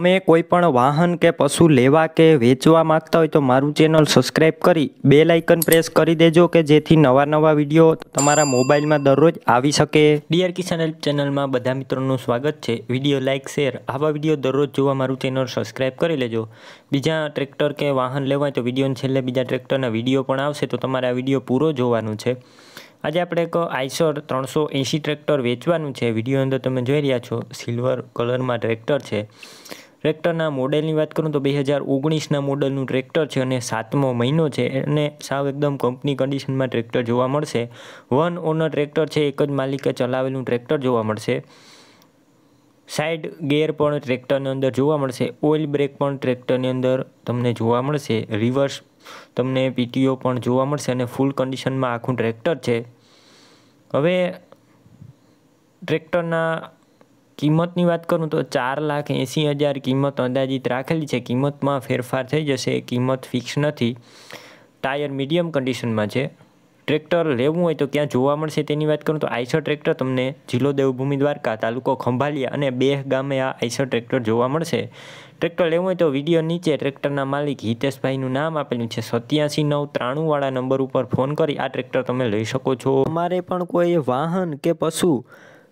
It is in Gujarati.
તમે કોઈ પણ વાહન કે પશુ લેવા કે વેચવા માંગતા હોય તો મારું ચેનલ સબસ્ક્રાઈબ કરી બે લાઇકન પ્રેસ કરી દેજો કે જેથી નવા નવા વિડીયો તમારા મોબાઈલમાં દરરોજ આવી શકે ડીઆર કિસાન હેલ્પ ચેનલમાં બધા મિત્રોનું સ્વાગત છે વિડીયો લાઇક શેર આવા વિડીયો દરરોજ જોવા મારું ચેનલ સબસ્ક્રાઈબ કરી લેજો બીજા ટ્રેક્ટર કે વાહન લેવા હોય તો વિડીયોને છેલ્લે બીજા ટ્રેક્ટરના વિડીયો પણ આવશે તો તમારે આ વિડીયો પૂરો જોવાનું છે આજે આપણે એક આઈસર ત્રણસો એંશી ટ્રેક્ટર વેચવાનું છે વિડીયો અંદર તમે જોઈ રહ્યા છો સિલ્વર કલરમાં ટ્રેક્ટર છે ટ્રેક્ટરના મોડેલની વાત કરું તો બે હજાર ઓગણીસના મોડલનું ટ્રેક્ટર છે અને સાતમો મહિનો છે અને સાવ એકદમ કંપની કન્ડિશનમાં ટ્રેક્ટર જોવા મળશે વન ઓનર ટ્રેક્ટર છે એક જ માલિકે ચલાવેલું ટ્રેક્ટર જોવા મળશે સાઈડ ગેર પણ ટ્રેક્ટરની અંદર જોવા મળશે ઓઇલ બ્રેક પણ ટ્રેક્ટરની અંદર તમને જોવા મળશે રિવર્સ તમને પીટીઓ પણ જોવા મળશે અને ફૂલ કન્ડિશનમાં આખું ટ્રેક્ટર છે હવે ટ્રેક્ટરના કિંમતની વાત કરું તો ચાર લાખ એંસી હજાર કિંમત અંદાજિત રાખેલી છે કિંમતમાં ફેરફાર થઈ જશે કિંમત ફિક્સ નથી ટાયર મીડિયમ કન્ડિશનમાં છે ટ્રેક્ટર લેવું હોય તો ક્યાં જોવા મળશે તેની વાત કરું તો આઈસર ટ્રેક્ટર તમને જિલ્લો દેવભૂમિ દ્વારકા તાલુકો ખંભાલિયા અને બે ગામે આ આઈસર ટ્રેક્ટર જોવા મળશે ટ્રેક્ટર લેવું હોય તો વિડીયો નીચે ટ્રેક્ટરના માલિક હિતેશભાઈનું નામ આપેલું છે સત્યાસી નવ ત્રાણુંવાળા નંબર ઉપર ફોન કરી આ ટ્રેક્ટર તમે લઈ શકો છો અમારે પણ કોઈ વાહન કે પશુ